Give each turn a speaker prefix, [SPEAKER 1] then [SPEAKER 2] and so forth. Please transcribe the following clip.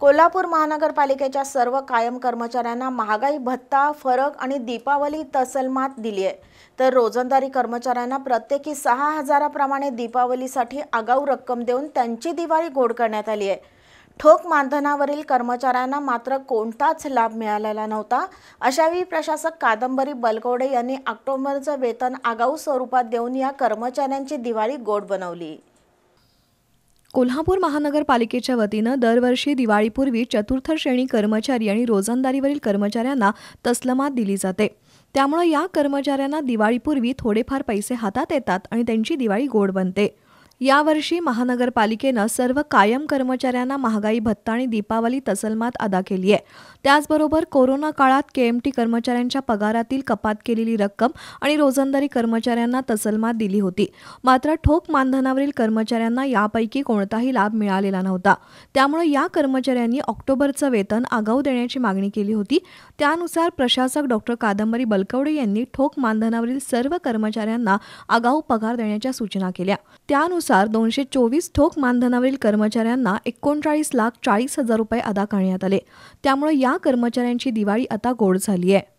[SPEAKER 1] कोल्हापूर महानगरपालिकेच्या सर्व कायम कर्मचाऱ्यांना महागाई भत्ता फरक आणि दीपावली तसलमात दिली आहे तर रोजंदारी कर्मचाऱ्यांना प्रत्येकी सहा हजाराप्रमाणे दीपावलीसाठी आगाऊ रक्कम देऊन त्यांची दिवाळी गोड करण्यात आली आहे ठोक मानधनावरील कर्मचाऱ्यांना मात्र कोणताच लाभ मिळालेला नव्हता अशावेळी प्रशासक कादंबरी बलकवडे यांनी ऑक्टोबरचं वेतन आगाऊ स्वरूपात देऊन या कर्मचाऱ्यांची दिवाळी गोड बनवली
[SPEAKER 2] कोल्हापूर महानगरपालिकेच्या वतीनं दरवर्षी दिवाळीपूर्वी चतुर्थ श्रेणी कर्मचारी आणि रोजंदारीवरील कर्मचाऱ्यांना तसलमात दिली जाते त्यामुळे या कर्मचाऱ्यांना दिवाळीपूर्वी थोडेफार पैसे हातात येतात आणि त्यांची दिवाळी गोड बनते यावर्षी महानगरपालिकेनं सर्व कायम कर्मचाऱ्यांना महागाई भत्ता आणि दीपावली तसलमात अदा केली आहे त्याचबरोबर कोरोना काळात केएमटी कर्मचाऱ्यांच्या पगारातील कपात केलेली रक्कम आणि रोजंदारी कर्मचाऱ्यांना तसलमात दिली होती मात्र ठोक मानधनावरील कर्मचाऱ्यांना यापैकी कोणताही लाभ मिळालेला नव्हता त्यामुळे या कर्मचाऱ्यांनी ऑक्टोबरचं वेतन आगाऊ देण्याची मागणी केली होती त्यानुसार प्रशासक डॉक्टर कादंबरी बलकवडे यांनी ठोक मानधनावरील सर्व कर्मचाऱ्यांना आगाऊ पगार देण्याच्या सूचना केल्या त्यानुसार नुसार दोनशे चोवीस ठोक मानधनावरील कर्मचाऱ्यांना एकोणचाळीस लाख चाळीस हजार रुपये अदा करण्यात आले त्यामुळे या कर्मचाऱ्यांची दिवाळी आता गोड झाली आहे